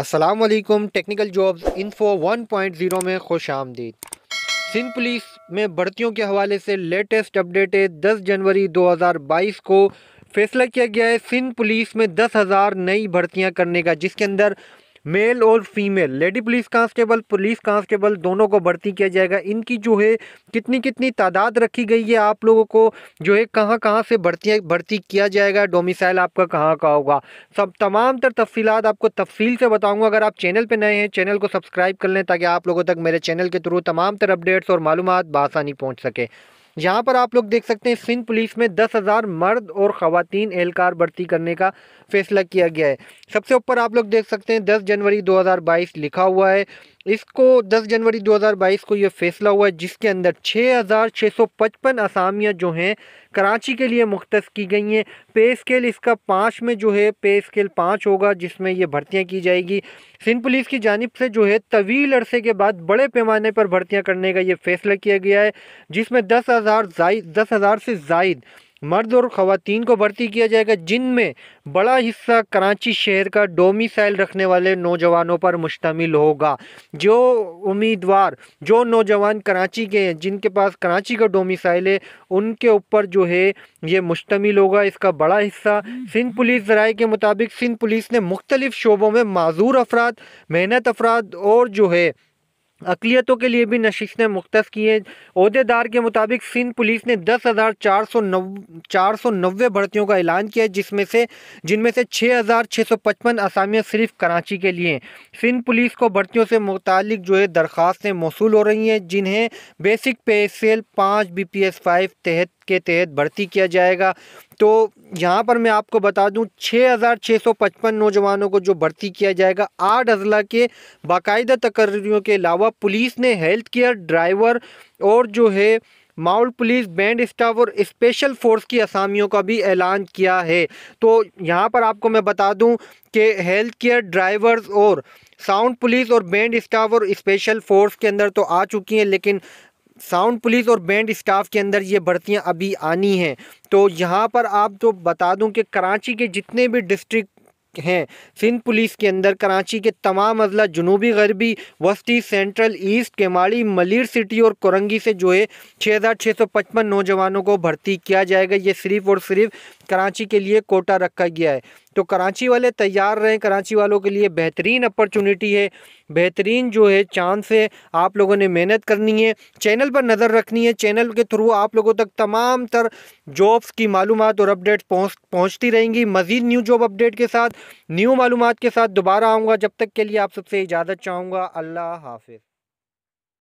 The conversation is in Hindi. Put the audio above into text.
असलम टेक्निकल जॉब्स इन्फो 1.0 में खुश आमदीद सिंध पुलिस में भर्तियों के हवाले से लेटेस्ट अपडेट है दस जनवरी 2022 को फैसला किया गया है सिंध पुलिस में दस हज़ार नई भर्तियाँ करने का जिसके अंदर मेल और female lady police constable police constable दोनों को भर्ती किया जाएगा इनकी जो है कितनी कितनी तादाद रखी गई है आप लोगों को जो है कहाँ कहाँ से भर्ती भर्ती किया जाएगा डोमिसाइल आपका कहाँ का होगा सब तमाम तर तफसीत आपको तफसील से बताऊँगा अगर आप चैनल पर नए हैं चैनल को सब्सक्राइब कर लें ताकि आप लोगों तक मेरे चैनल के थ्रू तमाम तर अपडेट्स और मालूम बासानी पहुँच सके यहाँ पर आप लोग देख सकते हैं सिंध पुलिस में दस हज़ार मर्द और ख़वान एहलकार भर्ती करने का फैसला किया गया है सबसे ऊपर आप लोग देख सकते हैं दस जनवरी दो लिखा हुआ है इसको 10 जनवरी 2022 को यह फैसला हुआ जिसके अंदर 6,655 असामियाँ जो हैं कराची के लिए मुख्त की गई हैं पे स्केल इसका पाँच में जो है पे स्केल पाँच होगा जिसमें ये भर्तियाँ की जाएगी सिंध पुलिस की जानब से जो है तवील अरसे के बाद बड़े पैमाने पर भर्तियाँ करने का ये फैसला किया गया है जिसमें दस हज़ार जायद दस हज़ार से जायद मर्द और ख़वान को भर्ती किया जाएगा जिनमें बड़ा हिस्सा कराची शहर का डोमिसाइल रखने वाले नौजवानों पर मुश्तमिल होगा जो उम्मीदवार जो नौजवान कराची के हैं जिनके पास कराची का डोमिसाइल है उनके ऊपर जो है ये मुश्तमिल होगा इसका बड़ा हिस्सा सिंध पुलिस जराए के मुताबिक सिंध पुलिस ने मुख्तलिफ़ शोबों में माजूर अफराद मेहनत अफराद और जो है अकलीतों के लिए भी नशिशें मुख्त की हैं अहदेदार के मुताबिक सिंध पुलिस ने दस हज़ार चार सौ नव चार सौ नब्बे भर्तियों का ऐलान किया है जिसमें से जिनमें से छः हज़ार छः सौ पचपन असामियाँ सिर्फ कराची के लिए हैं सिंध पुलिस को भर्तियों से मुतल जो है दरख्वास्तें मौसू हो रही हैं जिन्हें बेसिक पे सेल पाँच बी पी एस फाइव तहत के तहत भर्ती किया जाएगा तो यहाँ पर मैं आपको बता दूँ छः हज़ार छः सौ पचपन नौजवानों को जो भर्ती किया जाएगा आठ अजला के बाकायदा तकर्रियों के अलावा पुलिस ने हेल्थ केयर ड्राइवर और जो है माउल पुलिस बैंड स्टाफ और स्पेशल फोर्स की असामियों का भी ऐलान किया है तो यहाँ पर आपको मैं बता दूँ कि हेल्थ केयर ड्राइवर्स और साउंड पुलिस और बैंड स्टाफ और स्पेशल फोर्स के अंदर तो आ चुकी हैं लेकिन साउंड पुलिस और बैंड स्टाफ के अंदर ये भर्तियाँ अभी आनी हैं तो यहाँ पर आप तो बता दूँ कि कराची के जितने भी डिस्ट्रिक्ट हैं सिंध पुलिस के अंदर कराची के तमाम अजला जनूबी गरबी वस्ती central east Keamari Malir city और कोरंगी से जो है छः हज़ार छः सौ पचपन नौजवानों को भर्ती किया जाएगा ये सिर्फ और सिर्फ कराची के लिए कोटा रखा गया है तो कराची वाले तैयार रहें कराची वालों के लिए बेहतरीन अपॉर्चुनिटी है बेहतरीन जो है चांस है आप लोगों ने मेहनत करनी है चैनल पर नज़र रखनी है चैनल के थ्रू आप लोगों तक तमाम तर जॉब्स की मालूम और अपडेट पहुँच पहुँचती रहेंगी मज़ीद न्यू जॉब अपडेट के साथ न्यू मालूम के साथ दोबारा आऊँगा जब तक के लिए आप सबसे इजाज़त चाहूँगा अल्लाह हाफिज़